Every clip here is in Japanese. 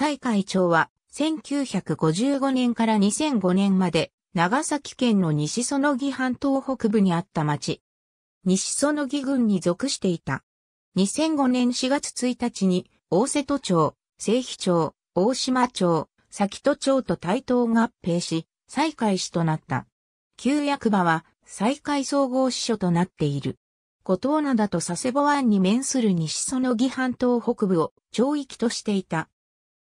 蔡会長は1955年から2005年まで長崎県の西園木半島北部にあった町。西園木郡に属していた。2005年4月1日に大瀬戸町、西肥町、大島町、崎戸町と対等合併し、西海市となった。旧役場は西海総合支所となっている。五島灘と佐世保湾に面する西園木半島北部を町域としていた。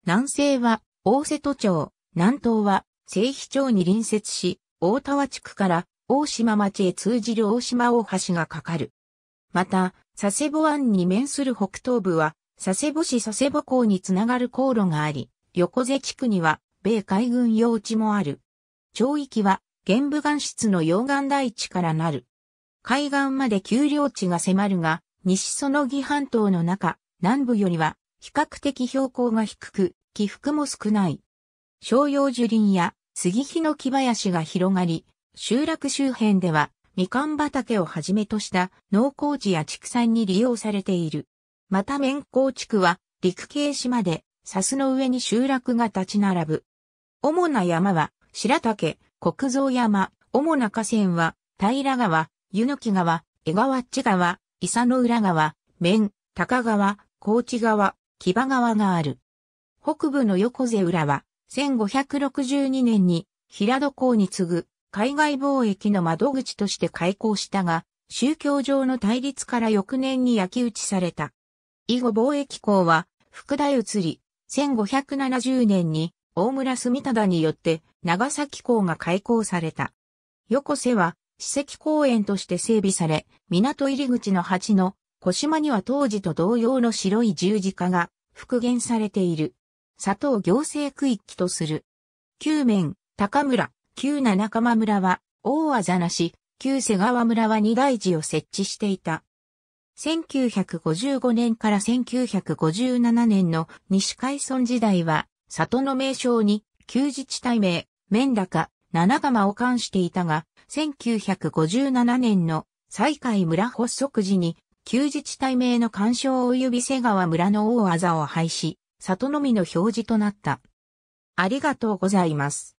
南西は大瀬戸町、南東は西肥町に隣接し、大田和地区から大島町へ通じる大島大橋がかかる。また、佐世保湾に面する北東部は、佐世保市佐世保港につながる航路があり、横瀬地区には、米海軍用地もある。町域は、玄武岩室の溶岩台地からなる。海岸まで丘陵地が迫るが、西その木半島の中、南部よりは、比較的標高が低く、起伏も少ない。商用樹林や杉ヒノキ林が広がり、集落周辺ではみかん畑をはじめとした農耕地や畜産に利用されている。また綿工地区は陸系島でサスの上に集落が立ち並ぶ。主な山は白岳、国蔵山、主な河川は平川、湯の木川、江川ち川、伊佐の浦川、綿、高川、高知川、木場川がある。北部の横瀬浦は、1562年に平戸港に次ぐ海外貿易の窓口として開港したが、宗教上の対立から翌年に焼き打ちされた。以後貿易港は、福田移り、1570年に大村住忠によって長崎港が開港された。横瀬は、史跡公園として整備され、港入り口の鉢の、小島には当時と同様の白い十字架が復元されている。佐藤行政区域とする。旧面、高村、旧七釜村は、大あざなし、旧瀬川村は二大寺を設置していた。1955年から1957年の西海村時代は、里の名称に、旧自治体名、面高、七釜を冠していたが、1957年の西海村発足時に、旧自治体名の干渉及び瀬川村の大技を廃止。里のみの表示となった。ありがとうございます。